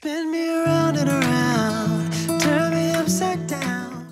Spin me around and around, turn me upside down.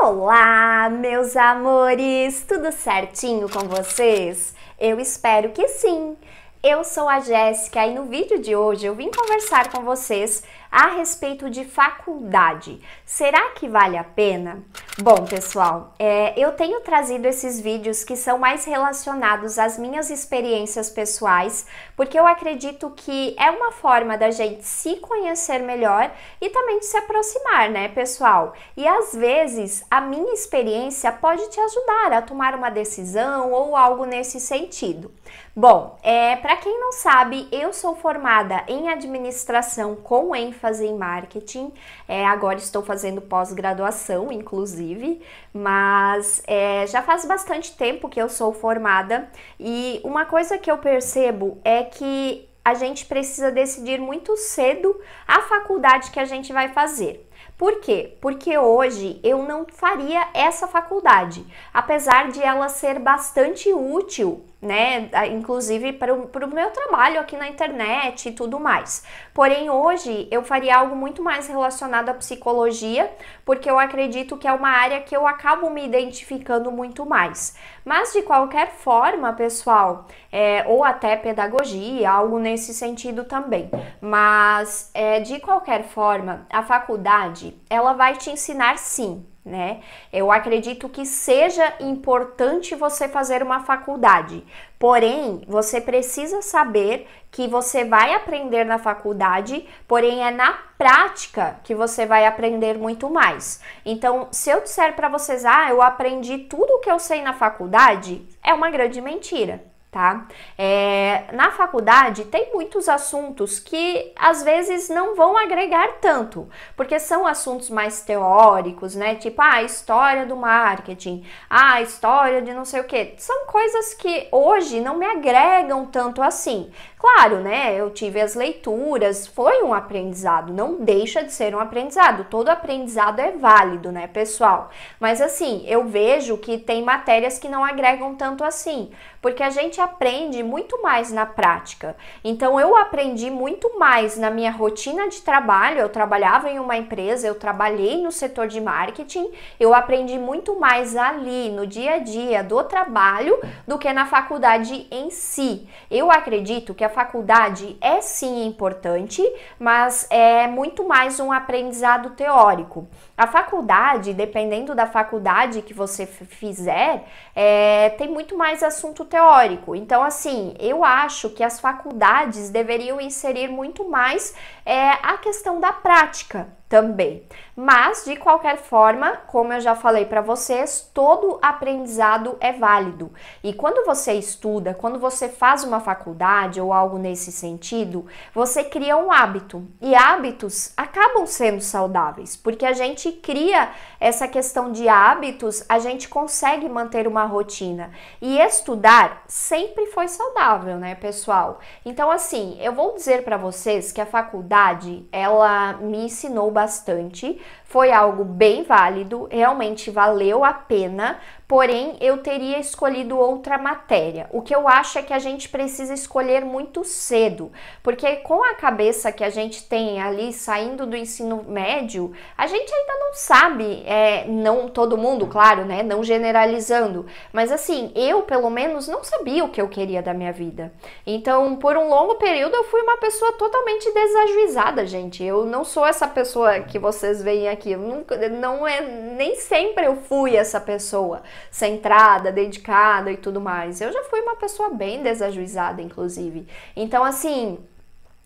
Olá, meus amores! Tudo certinho com vocês? Eu espero que sim! Eu sou a Jéssica e no vídeo de hoje eu vim conversar com vocês a respeito de faculdade. Será que vale a pena? Bom, pessoal, é, eu tenho trazido esses vídeos que são mais relacionados às minhas experiências pessoais, porque eu acredito que é uma forma da gente se conhecer melhor e também de se aproximar, né, pessoal? E às vezes a minha experiência pode te ajudar a tomar uma decisão ou algo nesse sentido. Bom, é, para quem não sabe, eu sou formada em administração com ênfase fazer em marketing. É, agora estou fazendo pós-graduação, inclusive, mas é, já faz bastante tempo que eu sou formada e uma coisa que eu percebo é que a gente precisa decidir muito cedo a faculdade que a gente vai fazer. Por quê? Porque hoje eu não faria essa faculdade, apesar de ela ser bastante útil né? Inclusive para o, meu trabalho aqui na internet e tudo mais. Porém, hoje eu faria algo muito mais relacionado à psicologia, porque eu acredito que é uma área que eu acabo me identificando muito mais. Mas de qualquer forma, pessoal, é, ou até pedagogia, algo nesse sentido também. Mas é, de qualquer forma, a faculdade ela vai te ensinar sim né? Eu acredito que seja importante você fazer uma faculdade, porém, você precisa saber que você vai aprender na faculdade, porém é na prática que você vai aprender muito mais. Então, se eu disser para vocês, ah, eu aprendi tudo o que eu sei na faculdade, é uma grande mentira tá? É, na faculdade tem muitos assuntos que às vezes não vão agregar tanto, porque são assuntos mais teóricos, né? Tipo ah, história do marketing, ah, história de não sei o que. São coisas que hoje não me agregam tanto assim. Claro, né? Eu tive as leituras, foi um aprendizado, não deixa de ser um aprendizado. Todo aprendizado é válido, né, pessoal? Mas assim, eu vejo que tem matérias que não agregam tanto assim, porque a gente aprende muito mais na prática. Então eu aprendi muito mais na minha rotina de trabalho. Eu trabalhava em uma empresa, eu trabalhei no setor de marketing, eu aprendi muito mais ali no dia a dia do trabalho do que na faculdade em si. Eu acredito que a faculdade é sim importante, mas é muito mais um aprendizado teórico. A faculdade, dependendo da faculdade que você fizer, é, tem muito mais assunto teórico. Então, assim, eu acho que as faculdades deveriam inserir muito mais é, a questão da prática também. Mas, de qualquer forma, como eu já falei para vocês, todo aprendizado é válido. E quando você estuda, quando você faz uma faculdade ou algo nesse sentido, você cria um hábito. E hábitos acabam sendo saudáveis, porque a gente cria essa questão de hábitos, a gente consegue manter uma rotina. E estudar sempre foi saudável, né, pessoal? Então, assim, eu vou dizer para vocês que a faculdade, ela me ensinou bastante bastante foi algo bem válido, realmente valeu a pena, porém eu teria escolhido outra matéria. O que eu acho é que a gente precisa escolher muito cedo, porque com a cabeça que a gente tem ali saindo do ensino médio, a gente ainda não sabe, é, não todo mundo, claro, né? Não generalizando, mas assim, eu pelo menos não sabia o que eu queria da minha vida. Então, por um longo período, eu fui uma pessoa totalmente desajuizada, gente. Eu não sou essa pessoa que vocês veem aqui aquilo. Nunca, não é, nem sempre eu fui essa pessoa centrada, dedicada e tudo mais. Eu já fui uma pessoa bem desajuizada, inclusive. Então, assim,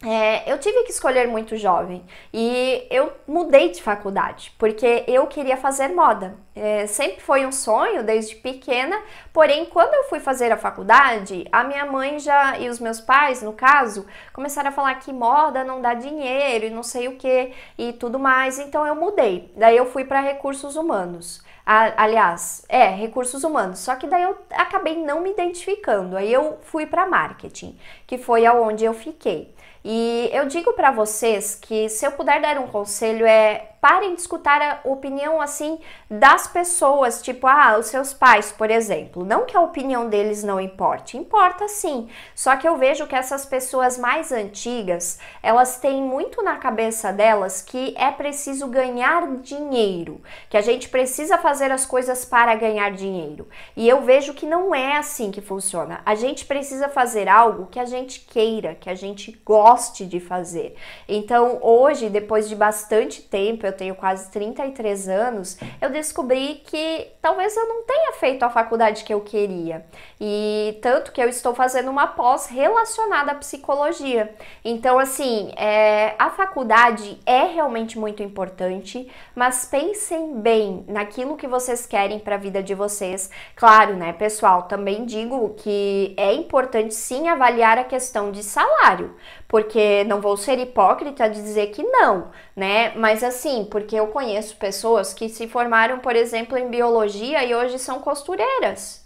é, eu tive que escolher muito jovem e eu mudei de faculdade porque eu queria fazer moda. É, sempre foi um sonho desde pequena, porém, quando eu fui fazer a faculdade, a minha mãe já e os meus pais, no caso, começaram a falar que moda não dá dinheiro e não sei o que e tudo mais, então eu mudei. Daí eu fui para recursos humanos. aliás, é, recursos humanos. Só que daí eu acabei não me identificando. Aí eu fui para marketing, que foi aonde eu fiquei. E eu digo para vocês que se eu puder dar um conselho é parem de escutar a opinião assim das pessoas, tipo, ah, os seus pais, por exemplo. Não que a opinião deles não importe, importa sim. Só que eu vejo que essas pessoas mais antigas, elas têm muito na cabeça delas que é preciso ganhar dinheiro, que a gente precisa fazer as coisas para ganhar dinheiro. E eu vejo que não é assim que funciona. A gente precisa fazer algo que a gente queira, que a gente goste de fazer. Então, hoje, depois de bastante tempo, eu tenho quase 33 anos, eu descobri que talvez eu não tenha feito a faculdade que eu queria. E tanto que eu estou fazendo uma pós relacionada à psicologia. Então, assim, é, a faculdade é realmente muito importante, mas pensem bem naquilo que vocês querem para a vida de vocês. Claro, né, pessoal? Também digo que é importante sim avaliar a questão de salário, porque não vou ser hipócrita de dizer que não, né? Mas assim, porque eu conheço pessoas que se formaram, por exemplo, em biologia e hoje são costureiras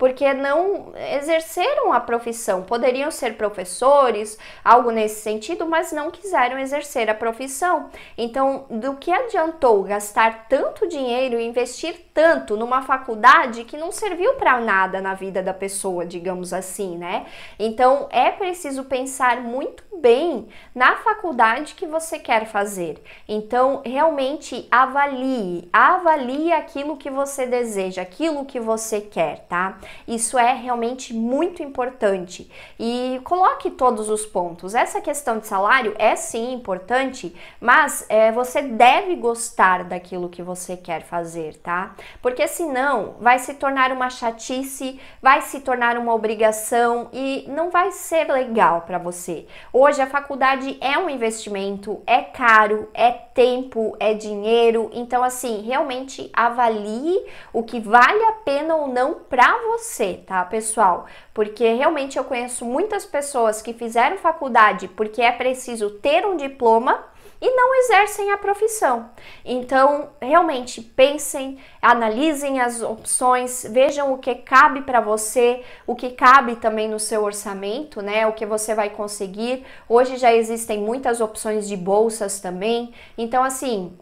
porque não exerceram a profissão. Poderiam ser professores, algo nesse sentido, mas não quiseram exercer a profissão. Então, do que adiantou gastar tanto dinheiro e investir tanto numa faculdade que não serviu para nada na vida da pessoa, digamos assim, né? Então, é preciso pensar muito bem na faculdade que você quer fazer. Então, realmente avalie, avalie aquilo que você deseja, aquilo que você quer, tá? Isso é realmente muito importante. E coloque todos os pontos. Essa questão de salário é sim importante, mas é, você deve gostar daquilo que você quer fazer, tá? Porque senão vai se tornar uma chatice, vai se tornar uma obrigação e não vai ser legal para você. Hoje a faculdade é um investimento, é caro, é tempo, é dinheiro. Então, assim, realmente avalie o que vale a pena ou não para você, tá, pessoal? Porque realmente eu conheço muitas pessoas que fizeram faculdade porque é preciso ter um diploma e não exercem a profissão. Então, realmente pensem, analisem as opções, vejam o que cabe para você, o que cabe também no seu orçamento, né? O que você vai conseguir. Hoje já existem muitas opções de bolsas também. Então, assim,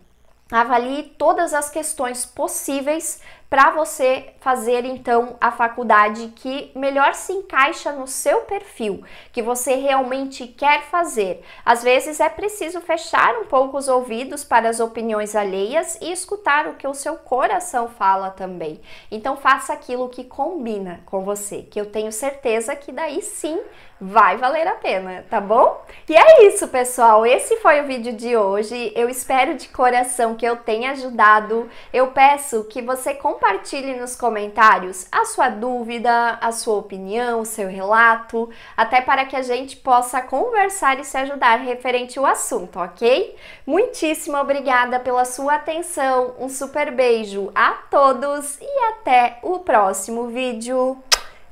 Avalie todas as questões possíveis para você fazer então a faculdade que melhor se encaixa no seu perfil, que você realmente quer fazer. Às vezes é preciso fechar um pouco os ouvidos para as opiniões alheias e escutar o que o seu coração fala também. Então faça aquilo que combina com você, que eu tenho certeza que daí sim vai valer a pena, tá bom? E é isso, pessoal. Esse foi o vídeo de hoje. Eu espero de coração que eu tenha ajudado. Eu peço que você compartilhe compartilhe nos comentários a sua dúvida, a sua opinião, o seu relato, até para que a gente possa conversar e se ajudar referente ao assunto, ok? Muitíssimo obrigada pela sua atenção, um super beijo a todos e até o próximo vídeo.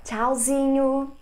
Tchauzinho!